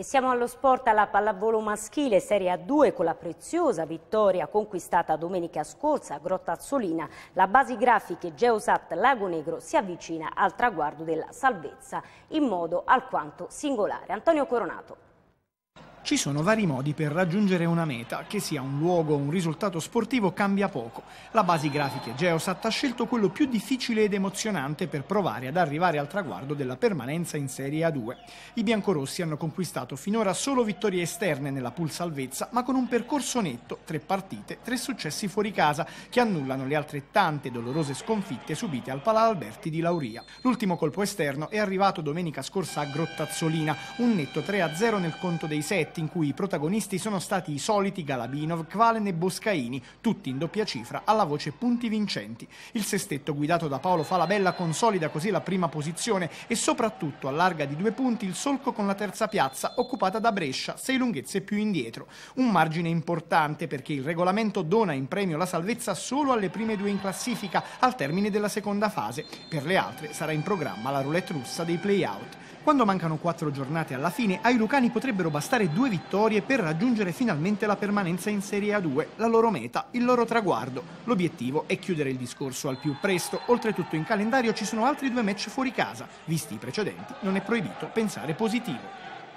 E siamo allo sport alla pallavolo maschile Serie A2 con la preziosa vittoria conquistata domenica scorsa a Grottazzolina. La base grafica Geosat Lago Negro si avvicina al traguardo della salvezza in modo alquanto singolare. Antonio Coronato. Ci sono vari modi per raggiungere una meta, che sia un luogo o un risultato sportivo cambia poco. La Basi Grafiche Geosat ha scelto quello più difficile ed emozionante per provare ad arrivare al traguardo della permanenza in Serie A2. I biancorossi hanno conquistato finora solo vittorie esterne nella pool salvezza, ma con un percorso netto, tre partite, tre successi fuori casa, che annullano le altrettante dolorose sconfitte subite al Palà Alberti di Lauria. L'ultimo colpo esterno è arrivato domenica scorsa a Grottazzolina, un netto 3-0 nel conto dei setti, in cui i protagonisti sono stati i soliti Galabinov, Kvalen e Boscaini, tutti in doppia cifra, alla voce punti vincenti. Il sestetto guidato da Paolo Falabella consolida così la prima posizione e soprattutto allarga di due punti il solco con la terza piazza occupata da Brescia, sei lunghezze più indietro. Un margine importante perché il regolamento dona in premio la salvezza solo alle prime due in classifica al termine della seconda fase. Per le altre sarà in programma la roulette russa dei playout. Quando mancano quattro giornate alla fine, ai lucani potrebbero bastare due vittorie per raggiungere finalmente la permanenza in Serie A2, la loro meta, il loro traguardo. L'obiettivo è chiudere il discorso al più presto, oltretutto in calendario ci sono altri due match fuori casa, visti i precedenti non è proibito pensare positivo.